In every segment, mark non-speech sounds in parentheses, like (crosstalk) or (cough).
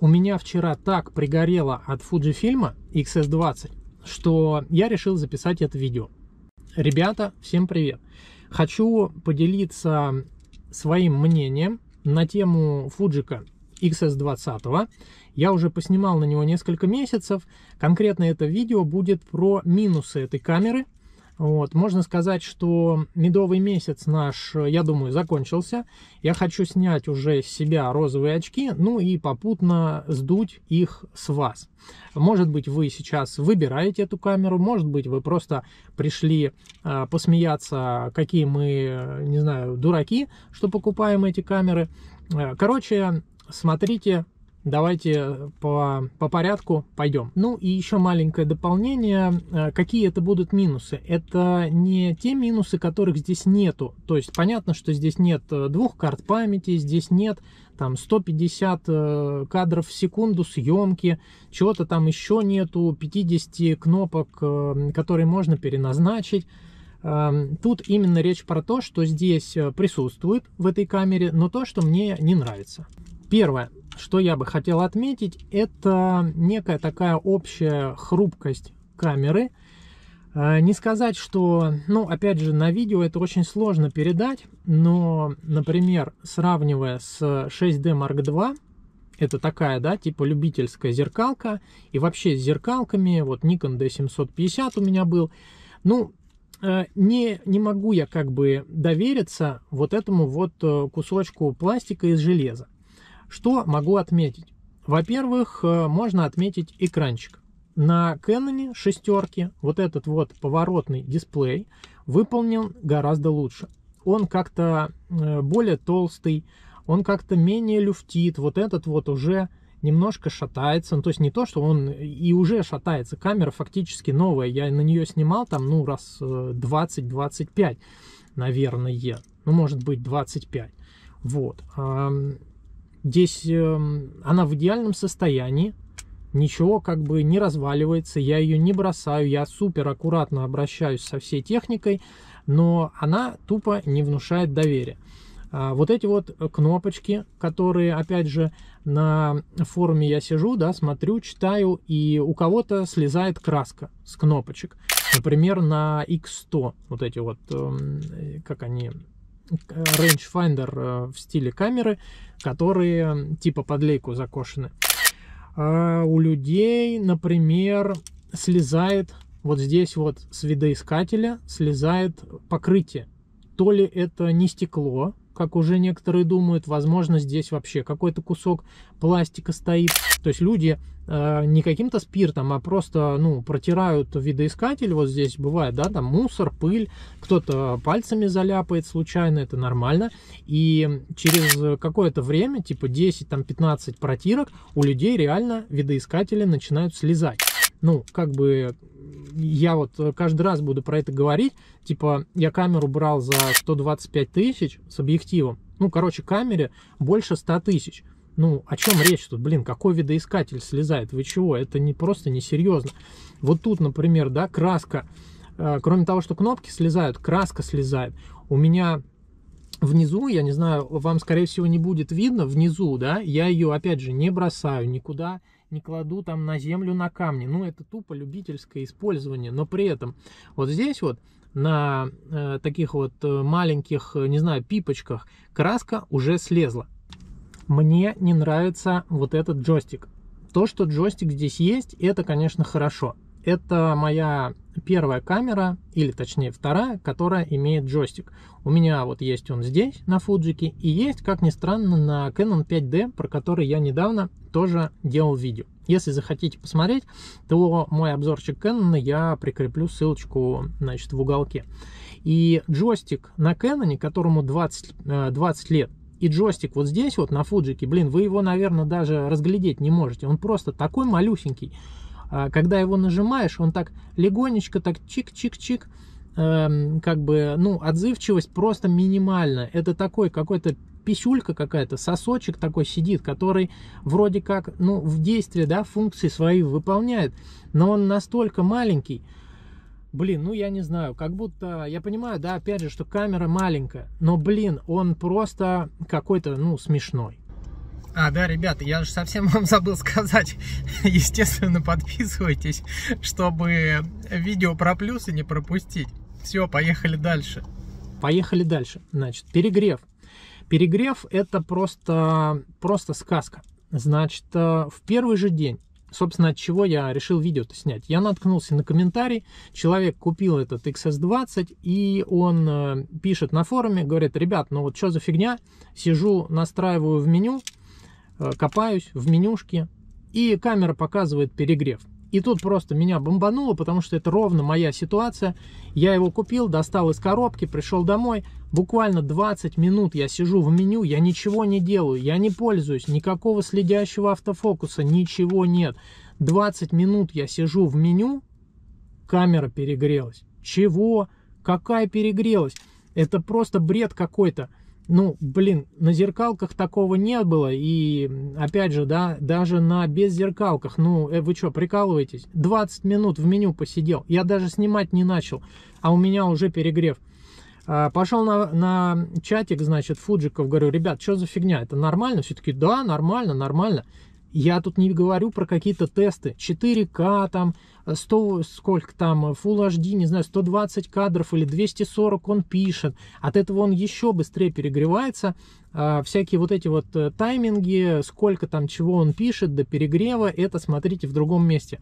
У меня вчера так пригорело от Fujifilm XS20, что я решил записать это видео. Ребята, всем привет! Хочу поделиться своим мнением на тему Фуджика XS20. Я уже поснимал на него несколько месяцев. Конкретно это видео будет про минусы этой камеры вот. Можно сказать, что медовый месяц наш, э, я думаю, закончился. Я хочу снять уже с себя розовые очки, ну и попутно сдуть их с вас. Может быть, вы сейчас выбираете эту камеру, может быть, вы просто пришли э, посмеяться, какие мы, не знаю, дураки, что покупаем эти камеры. Э, короче, смотрите Давайте э, по, по порядку пойдем. Ну и еще маленькое дополнение. Э, какие это будут минусы? Это не те минусы, которых здесь нету. То есть понятно, что здесь нет э, двух карт памяти, здесь нет там 150 кадров в секунду съемки, чего-то там еще нету, 50 кнопок, которые можно переназначить. Эм, тут именно речь про то, что здесь присутствует в этой камере, но то, что мне не нравится. Первое что я бы хотел отметить, это некая такая общая хрупкость камеры. Э, не сказать, что, ну, опять же, на видео это очень сложно передать, но, например, сравнивая с 6D Mark II, это такая, да, типа любительская зеркалка, и вообще с зеркалками, вот Nikon D750 у меня был, ну, э, не, не могу я как бы довериться вот этому вот э, кусочку пластика из железа. Что могу отметить? Во-первых, э, можно отметить экранчик. На Canon шестерке вот этот вот поворотный дисплей выполнен гораздо лучше. Он как-то э, более толстый, он как-то менее люфтит. Вот этот вот уже немножко шатается. Ну, то есть не то, что он и уже шатается. Камера фактически новая. Я на нее снимал там, ну, раз 20-25, э, наверное. Ну, может быть, 25. Вот. Здесь эм, она в идеальном состоянии, ничего как бы не разваливается, я ее не бросаю, я супер аккуратно обращаюсь со всей техникой, но она тупо не внушает доверия. А, вот эти вот кнопочки, которые, опять же, на форуме я сижу, да, смотрю, читаю, и у кого-то слезает краска с кнопочек. Например, на X100, вот эти вот, эм, как они rangefinder э, в стиле камеры, которые типа под лейку закошены. А у людей, например, слезает вот здесь вот с видоискателя слезает покрытие. То ли это не стекло, как уже некоторые думают, возможно, здесь вообще какой-то кусок пластика стоит. То есть люди э, не каким-то спиртом, а просто ну, протирают видоискатель. Вот здесь бывает, да, там мусор, пыль. Кто-то пальцами заляпает случайно, это нормально. И через какое-то время, типа 10-15 протирок, у людей реально видоискатели начинают слезать. Ну, как бы я вот каждый раз буду про это говорить, типа, я камеру брал за 125 тысяч с объективом, ну, короче, камере больше 100 тысяч. Ну, о чем речь тут? Блин, какой видоискатель слезает? Вы чего? Это не просто несерьезно. Вот тут, например, да, краска. Э, кроме того, что кнопки слезают, краска слезает. У меня внизу, я не знаю, вам, скорее всего, не будет видно, внизу, да, я ее, опять же, не бросаю никуда, не кладу там на землю, на камни. Ну, это тупо любительское использование. Но при этом вот здесь вот на э, таких вот э, маленьких, э, не знаю, пипочках краска уже слезла. Мне не нравится вот этот джойстик. То, что джойстик здесь есть, это, конечно, хорошо. Это моя первая камера, или точнее вторая, которая имеет джойстик. У меня вот есть он здесь, на Фуджике, и есть, как ни странно, на Canon 5D, про который я недавно тоже делал видео. Если захотите посмотреть, то мой обзорчик Canon я прикреплю ссылочку значит, в уголке. И джойстик на Canon, которому 20, 20 э, лет, и джойстик вот здесь вот на фуджике, блин, вы его, наверное, даже разглядеть не можете. Он просто такой малюсенький. А, когда его нажимаешь, он так легонечко, так чик-чик-чик, эм, как бы, ну, отзывчивость просто минимальна. Это такой какой-то писюлька какая-то, сосочек такой сидит, который вроде как, ну, в действии, да, функции свои выполняет, но он настолько маленький, блин, ну я не знаю, как будто, я понимаю, да, опять же, что камера маленькая, но, блин, он просто какой-то, ну, смешной. А, да, ребята, я же совсем вам забыл сказать, (laughs) естественно, подписывайтесь, чтобы видео про плюсы не пропустить. Все, поехали дальше. Поехали дальше. Значит, перегрев. Перегрев – это просто, просто сказка. Значит, э, в первый же день собственно, от чего я решил видео-то снять. Я наткнулся на комментарий, человек купил этот XS20, и он э, пишет на форуме, говорит, ребят, ну вот что за фигня, сижу, настраиваю в меню, э, копаюсь в менюшке, и камера показывает перегрев. И тут просто меня бомбануло, потому что это ровно моя ситуация. Я его купил, достал из коробки, пришел домой. Буквально 20 минут я сижу в меню, я ничего не делаю, я не пользуюсь, никакого следящего автофокуса, ничего нет. 20 минут я сижу в меню, камера перегрелась. Чего? Какая перегрелась? Это просто бред какой-то ну, блин, на зеркалках такого не было, и, опять же, да, даже на беззеркалках, ну, э, вы что, прикалываетесь? 20 минут в меню посидел, я даже снимать не начал, а у меня уже перегрев. А, пошел на, на чатик, значит, Фуджиков, говорю, ребят, что за фигня, это нормально? Все таки да, нормально, нормально. Я тут не говорю про какие-то тесты, 4К там, 100, сколько там, Full HD, не знаю, 120 кадров или 240 он пишет. От этого он еще быстрее перегревается. А, всякие вот эти вот э, тайминги, сколько там чего он пишет до перегрева, это смотрите в другом месте.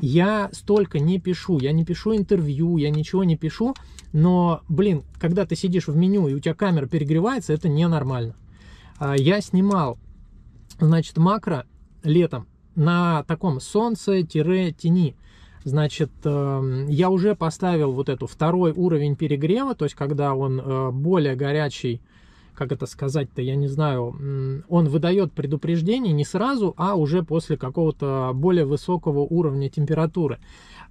Я столько не пишу, я не пишу интервью, я ничего не пишу, но, блин, когда ты сидишь в меню и у тебя камера перегревается, это ненормально. А, я снимал, значит, макро летом на таком солнце-тени. Значит, эм, я уже поставил вот эту второй уровень перегрева, то есть когда он э, более горячий, как это сказать-то, я не знаю, он выдает предупреждение не сразу, а уже после какого-то более высокого уровня температуры.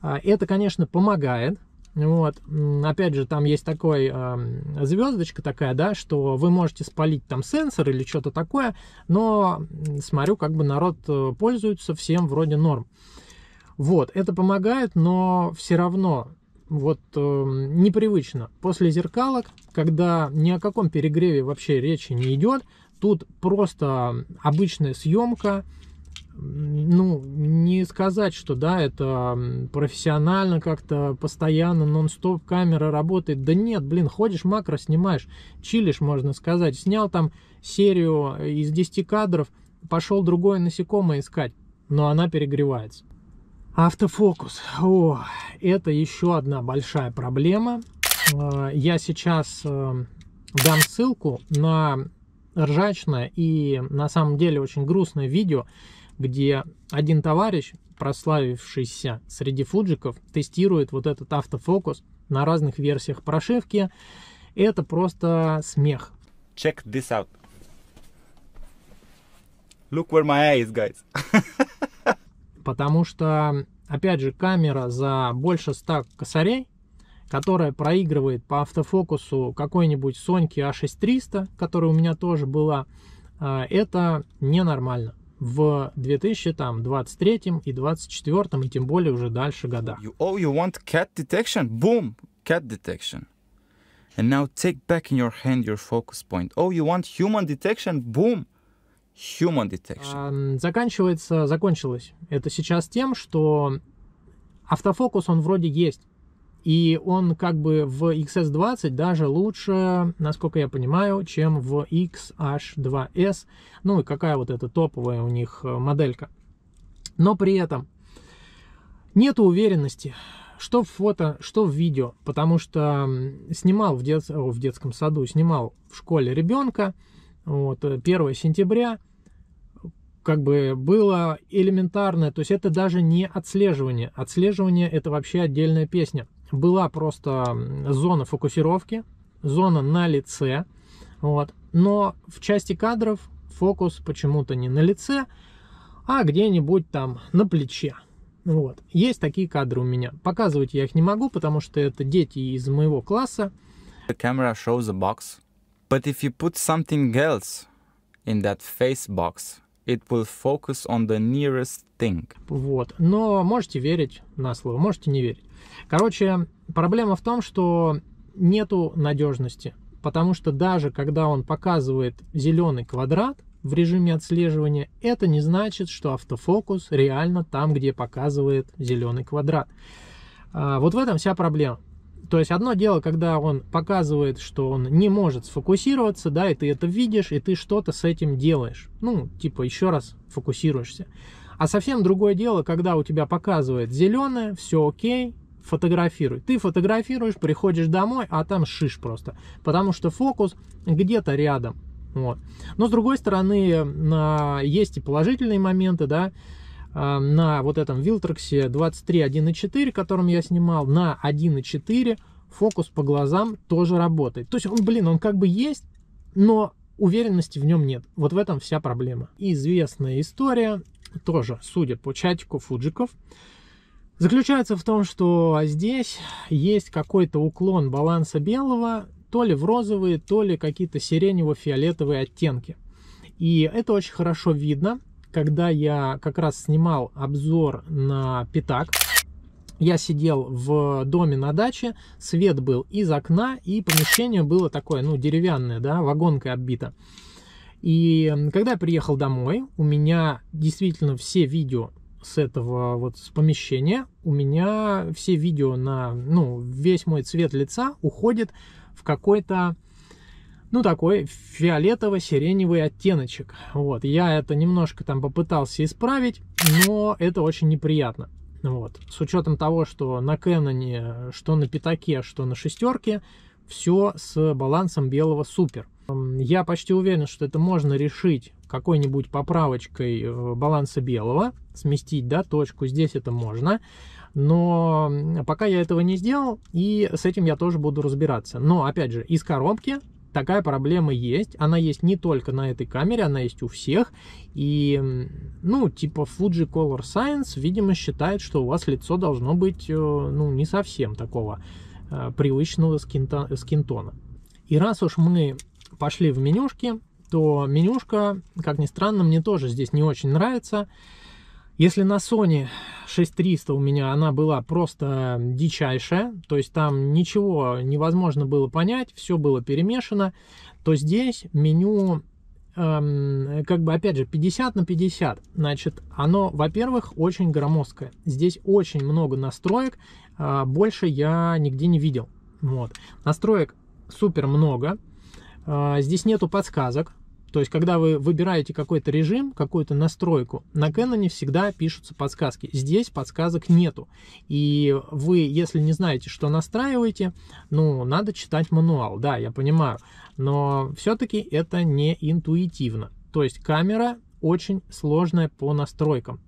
А, это, конечно, помогает. Вот, опять же, там есть такой э, звездочка такая, да, что вы можете спалить там сенсор или что-то такое, но смотрю, как бы народ э, пользуется, всем вроде норм. Вот, это помогает, но все равно вот э, непривычно. После зеркалок, когда ни о каком перегреве вообще речи не идет, тут просто обычная съемка, ну, не сказать, что, да, это профессионально как-то, постоянно, нон-стоп камера работает. Да нет, блин, ходишь, макро снимаешь, чилишь, можно сказать. Снял там серию из 10 кадров, пошел другое насекомое искать, но она перегревается. Автофокус. О, это еще одна большая проблема. Э, я сейчас э, дам ссылку на ржачное и на самом деле очень грустное видео, где один товарищ, прославившийся среди фуджиков, тестирует вот этот автофокус на разных версиях прошивки. Это просто смех. Check this out. Look where my eye is, guys. (laughs) потому что, опять же, камера за больше 100 косарей, которая проигрывает по автофокусу какой-нибудь Соньки А6300, которая у меня тоже была, а, это ненормально в 2023 и 2024 и тем более уже дальше года. You, oh, you want cat detection? Boom! Cat detection. And now take back in your hand your focus point. Oh, you want human detection? Boom! Human detection. Заканчивается, закончилось. Это сейчас тем, что автофокус, он вроде есть. И он как бы в XS20 даже лучше, насколько я понимаю, чем в XH2S. Ну и какая вот эта топовая у них э, моделька. Но при этом нет уверенности, что в фото, что в видео. Потому что снимал в, дет... в детском саду, снимал в школе ребенка, вот, 1 э, сентября, как бы было элементарное, то есть это даже не отслеживание. Отслеживание это вообще отдельная песня. Была просто зона фокусировки, зона на лице, вот. Но в части кадров фокус почему-то не на лице, а где-нибудь там на плече. Вот. Есть такие кадры у меня. Показывать я их не могу, потому что это дети из моего класса. The camera shows a box But if you put something else in that face box, it will focus on the nearest thing. Вот. Но можете верить на слово, можете не верить. Короче, проблема в том, что нету надежности. Потому что даже когда он показывает зеленый квадрат в режиме отслеживания, это не значит, что автофокус реально там, где показывает зеленый квадрат. А, вот в этом вся проблема. То есть одно дело, когда он показывает, что он не может сфокусироваться, да, и ты это видишь, и ты что-то с этим делаешь. Ну, типа еще раз фокусируешься. А совсем другое дело, когда у тебя показывает зеленое, все окей, фотографируй. Ты фотографируешь, приходишь домой, а там шиш просто. Потому что фокус где-то рядом. Вот. Но с другой стороны, э, есть и положительные моменты, да, а, на вот этом Вилтраксе 23 1.4, которым я снимал, на 1.4 фокус по глазам тоже работает. То есть он, блин, он как бы есть, но уверенности в нем нет. Вот в этом вся проблема. Известная история, тоже, судя по чатику фуджиков, заключается в том, что здесь есть какой-то уклон баланса белого, то ли в розовые, то ли какие-то сиренево-фиолетовые оттенки. И это очень хорошо видно, когда я как раз снимал обзор на пятак. Я сидел в доме на даче, свет был из окна, и помещение было такое, ну, деревянное, да, вагонкой оббито. И когда я приехал домой, у меня действительно все видео с этого вот с помещения, у меня все видео на, ну, весь мой цвет лица уходит в какой-то ну, такой фиолетово-сиреневый оттеночек. Вот, я это немножко там попытался исправить, но это очень неприятно. Вот, с учетом того, что на Кэноне, что на пятаке, что на шестерке, все с балансом белого супер. Я почти уверен, что это можно решить какой-нибудь поправочкой э, баланса белого, сместить, да, точку, здесь это можно, но пока я этого не сделал, и с этим я тоже буду разбираться. Но, опять же, из коробки такая проблема есть. Она есть не только на этой камере, она есть у всех. И, ну, типа Fuji Color Science, видимо, считает, что у вас лицо должно быть, э, ну, не совсем такого э, привычного скинтона. И раз уж мы пошли в менюшки, то менюшка, как ни странно, мне тоже здесь не очень нравится. Если на Sony 6300 у меня она была просто дичайшая, то есть там ничего невозможно было понять, все было перемешано, то здесь меню эм, как бы опять же 50 на 50 значит оно во-первых очень громоздкое здесь очень много настроек э, больше я нигде не видел вот настроек супер много э, здесь нету подсказок то есть, когда вы выбираете какой-то режим, какую-то настройку, на Canon всегда пишутся подсказки. Здесь подсказок нету. И вы, если не знаете, что настраиваете, ну, надо читать мануал. Да, я понимаю. Но все-таки это не интуитивно. То есть, камера очень сложная по настройкам.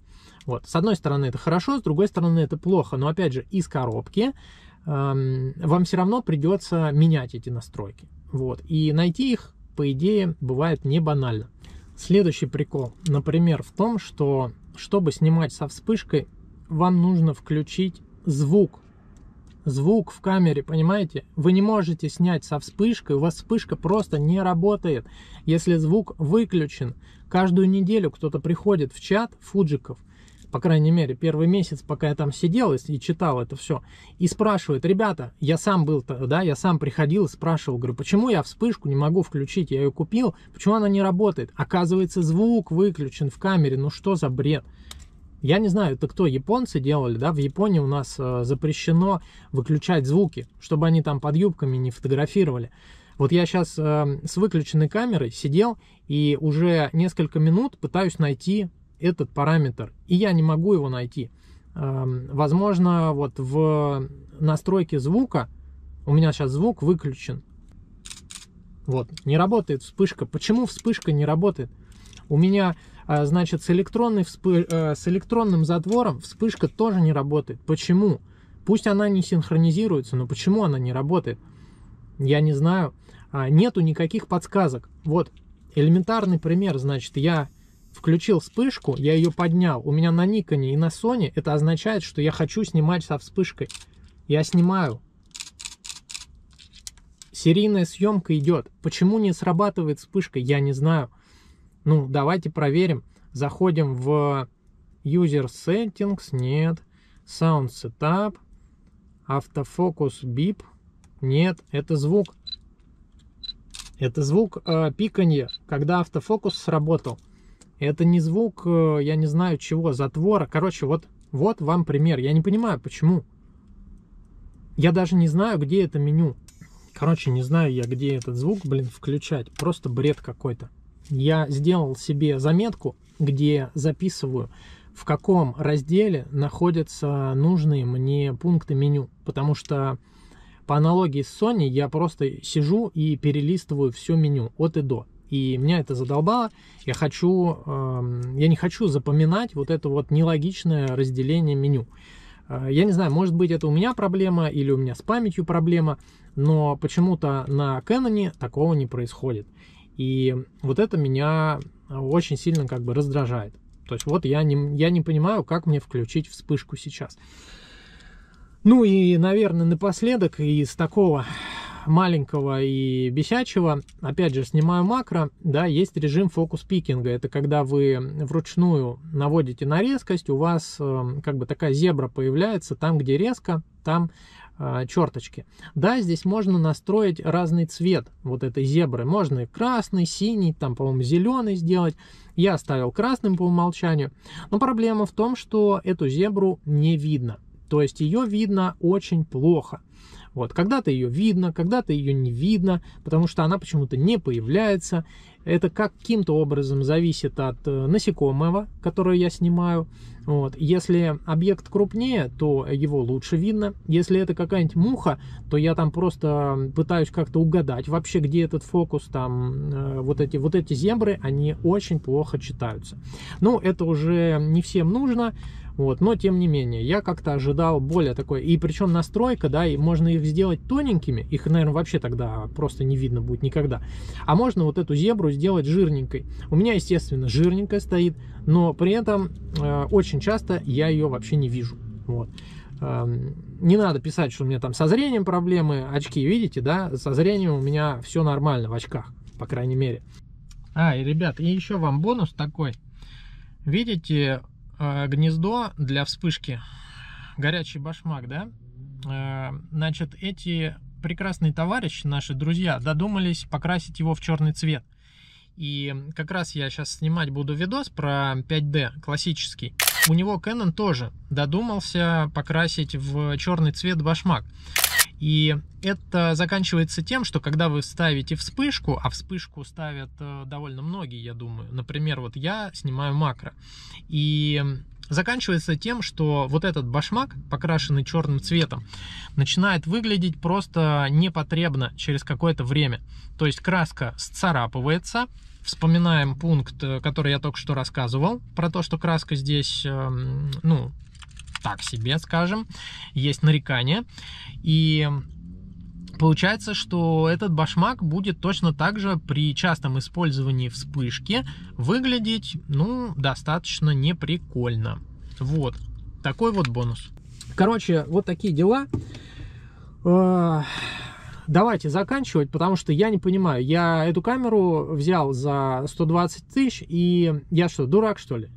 Вот. С одной стороны это хорошо, с другой стороны это плохо. Но опять же, из коробки эм, вам все равно придется менять эти настройки. Вот. И найти их по идее, бывает не банально. Следующий прикол, например, в том, что чтобы снимать со вспышкой, вам нужно включить звук. Звук в камере, понимаете? Вы не можете снять со вспышкой, у вас вспышка просто не работает, если звук выключен. Каждую неделю кто-то приходит в чат фуджиков – по крайней мере, первый месяц, пока я там сидел и читал это все, и спрашивает, ребята, я сам был, да, я сам приходил и спрашивал, говорю, почему я вспышку не могу включить, я ее купил, почему она не работает? Оказывается, звук выключен в камере, ну что за бред? Я не знаю, это кто, японцы делали, да, в Японии у нас э, запрещено выключать звуки, чтобы они там под юбками не фотографировали. Вот я сейчас э, с выключенной камерой сидел и уже несколько минут пытаюсь найти этот параметр, и я не могу его найти. Эм, возможно, вот в настройке звука, у меня сейчас звук выключен, вот, не работает вспышка. Почему вспышка не работает? У меня, э, значит, с, электронной вспы... Э, с электронным затвором вспышка тоже не работает. Почему? Пусть она не синхронизируется, но почему она не работает? Я не знаю. А, нету никаких подсказок. Вот, элементарный пример, значит, я включил вспышку, я ее поднял. У меня на Никоне и на Sony это означает, что я хочу снимать со вспышкой. Я снимаю. Серийная съемка идет. Почему не срабатывает вспышка, я не знаю. Ну, давайте проверим. Заходим в User Settings, нет. Sound Setup, автофокус бип. Нет, это звук. Это звук э, пиканья, когда автофокус сработал. Это не звук, э, я не знаю чего, затвора. Короче, вот, вот вам пример. Я не понимаю, почему. Я даже не знаю, где это меню. Короче, не знаю я, где этот звук, блин, включать. Просто бред какой-то. Я сделал себе заметку, где записываю, в каком разделе находятся нужные мне пункты меню. Потому что по аналогии с Sony я просто сижу и перелистываю все меню от и до. И меня это задолбало. Я хочу, эм, я не хочу запоминать вот это вот нелогичное разделение меню. Э, я не знаю, может быть это у меня проблема или у меня с памятью проблема, но почему-то на Canon такого не происходит. И вот это меня очень сильно как бы раздражает. То есть вот я не, я не понимаю, как мне включить вспышку сейчас. Ну и, наверное, напоследок из такого маленького и бесячего, опять же, снимаю макро, да, есть режим фокус-пикинга. Это когда вы вручную наводите на резкость, у вас э, как бы такая зебра появляется, там, где резко, там э, черточки. Да, здесь можно настроить разный цвет вот этой зебры. Можно и красный, синий, там, по-моему, зеленый сделать. Я оставил красным по умолчанию. Но проблема в том, что эту зебру не видно. То есть ее видно очень плохо. Вот, когда-то ее видно, когда-то ее не видно, потому что она почему-то не появляется. Это каким-то образом зависит от э, насекомого, которое я снимаю. Вот. Если объект крупнее, то его лучше видно. Если это какая-нибудь муха, то я там просто пытаюсь как-то угадать вообще, где этот фокус, там э, вот эти, вот эти зебры, они очень плохо читаются. Ну, это уже не всем нужно. Вот, но тем не менее, я как-то ожидал более такой, и причем настройка, да, и можно их сделать тоненькими, их, наверное, вообще тогда просто не видно будет никогда. А можно вот эту зебру сделать жирненькой. У меня, естественно, жирненькая стоит, но при этом э, очень часто я ее вообще не вижу. Вот. Э, не надо писать, что у меня там со зрением проблемы, очки, видите, да, со зрением у меня все нормально в очках, по крайней мере. А, и, ребят, и еще вам бонус такой. Видите, э, гнездо для вспышки, горячий башмак, да? Э, значит, эти прекрасные товарищи, наши друзья, додумались покрасить его в черный цвет. И как раз я сейчас снимать буду видос про 5D классический. У него Canon тоже додумался покрасить в черный цвет башмак. И это заканчивается тем, что когда вы ставите вспышку, а вспышку ставят э, довольно многие, я думаю. Например, вот я снимаю макро. И заканчивается тем, что вот этот башмак, покрашенный черным цветом, начинает выглядеть просто непотребно через какое-то время. То есть краска сцарапывается, вспоминаем пункт, э, который я только что рассказывал, про то, что краска здесь, эм, ну, так себе, скажем, есть нарекания И Получается, что этот башмак будет точно так же при частом использовании вспышки выглядеть, ну, достаточно неприкольно. Вот, такой вот бонус. Короче, вот такие дела. А, давайте заканчивать, потому что я не понимаю. Я эту камеру взял за 120 тысяч, и я что, дурак, что ли?